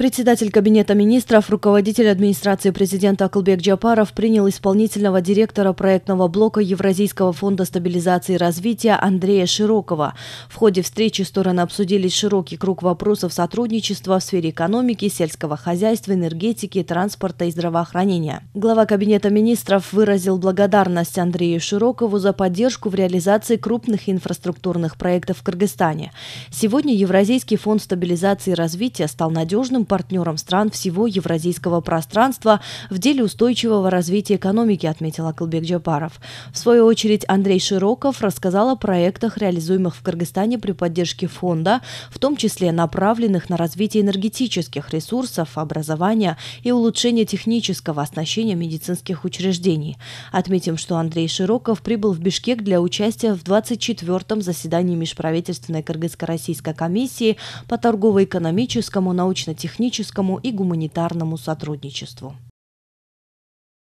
Председатель Кабинета министров, руководитель администрации президента Акылбек Джапаров принял исполнительного директора проектного блока Евразийского фонда стабилизации и развития Андрея Широкова. В ходе встречи стороны обсудили широкий круг вопросов сотрудничества в сфере экономики, сельского хозяйства, энергетики, транспорта и здравоохранения. Глава Кабинета министров выразил благодарность Андрею Широкову за поддержку в реализации крупных инфраструктурных проектов в Кыргызстане. Сегодня Евразийский фонд стабилизации и развития стал надежным партнерам стран всего евразийского пространства в деле устойчивого развития экономики, отметил Акылбек Джапаров. В свою очередь Андрей Широков рассказал о проектах, реализуемых в Кыргызстане при поддержке фонда, в том числе направленных на развитие энергетических ресурсов, образования и улучшение технического оснащения медицинских учреждений. Отметим, что Андрей Широков прибыл в Бишкек для участия в 24-м заседании Межправительственной Кыргызско-Российской комиссии по торгово-экономическому, научно-техническому техническому и гуманитарному сотрудничеству.